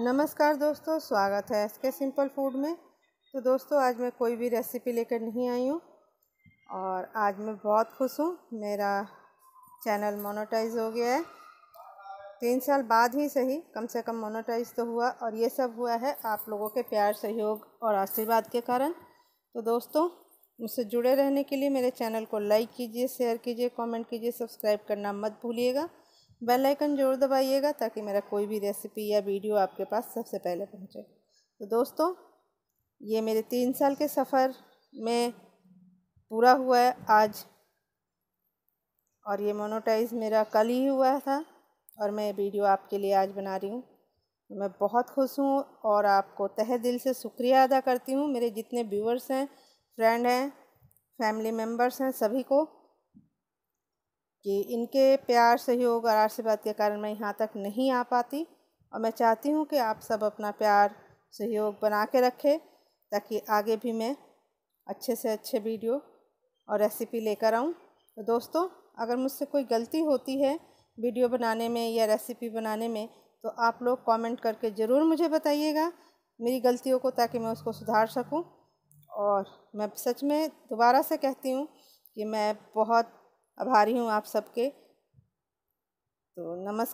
नमस्कार दोस्तों स्वागत है के सिंपल फूड में तो दोस्तों आज मैं कोई भी रेसिपी लेकर नहीं आई हूँ और आज मैं बहुत खुश हूँ मेरा चैनल मोनोटाइज हो गया है तीन साल बाद ही सही कम से कम मोनोटाइज तो हुआ और ये सब हुआ है आप लोगों के प्यार सहयोग और आशीर्वाद के कारण तो दोस्तों मुझसे जुड़े रहने के लिए मेरे चैनल को लाइक कीजिए शेयर कीजिए कमेंट कीजिए सब्सक्राइब करना मत भूलिएगा बेल आइकन जरूर दबाइएगा ताकि मेरा कोई भी रेसिपी या वीडियो आपके पास सबसे पहले पहुंचे तो दोस्तों ये मेरे तीन साल के सफ़र में पूरा हुआ है आज और ये मोनोटाइज मेरा कल ही हुआ था और मैं वीडियो आपके लिए आज बना रही हूँ मैं बहुत खुश हूँ और आपको तह दिल से शुक्रिया अदा करती हूँ मेरे जितने व्यूअर्स हैं फ्रेंड हैं फैमिली मेम्बर्स हैं सभी को कि इनके प्यार सहयोग और आशीर्वाद के कारण मैं यहाँ तक नहीं आ पाती और मैं चाहती हूँ कि आप सब अपना प्यार सहयोग बना के रखें ताकि आगे भी मैं अच्छे से अच्छे वीडियो और रेसिपी लेकर आऊँ तो दोस्तों अगर मुझसे कोई गलती होती है वीडियो बनाने में या रेसिपी बनाने में तो आप लोग कमेंट करके ज़रूर मुझे बताइएगा मेरी गलतियों को ताकि मैं उसको सुधार सकूं और मैं सच में दोबारा से कहती हूँ कि मैं बहुत आभारी हूँ आप सबके तो नमस्कार